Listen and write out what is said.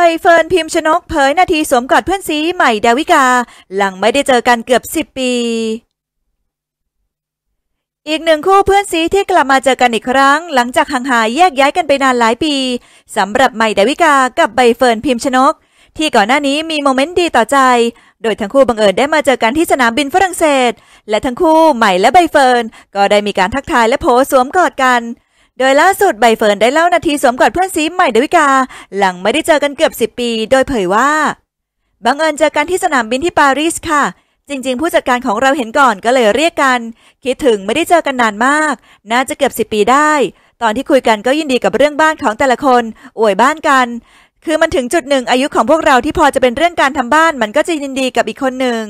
ใบเฟิร์นพิมพ์ชนกเผยนาทีสวมกอดเพื่อนซีใหม่ดาวิกา หลังไม่ได้เจอกันเกือบสิบปี อีกหนึ่งคู่เพื่อนซีที่กลับมาเจอกันอีกครั้ง หลังจากห่างหายแยกย้ายกันไปนานหลายปีสำหรับใหม่ดาวิกากับใบเฟิร์นพิมพ์ชนก ที่ก่อนหน้านี้มีโมเมนต์ดีต่อใจ โดยทั้งคู่บังเอิญได้มาเจอกันที่สนามบินฝรั่งเศส และทั้งคู่ใหม่และใบเฟิร์นก็ได้มีการทักทายและโพสสวมกอดกันโดยล่าสุดใบเฟิร์นได้เล่านาทีสวมกอดเพื่อนซีใหม่ดวิกา หลังไม่ได้เจอกันเกือบสิบปี โดยเผยว่า บังเอิญเจอกันที่สนามบินที่ปารีสค่ะ จริงๆ ผู้จัดการของเราเห็นก่อนก็เลยเรียกกัน คิดถึงไม่ได้เจอกันนานมาก น่าจะเกือบสิบปีได้ ตอนที่คุยกันก็ยินดีกับเรื่องบ้านของแต่ละคนอวยบ้านกัน คือมันถึงจุดหนึ่งอายุของพวกเราที่พอจะเป็นเรื่องการทำบ้านมันก็จะยินดีกับอีกคนหนึ่ง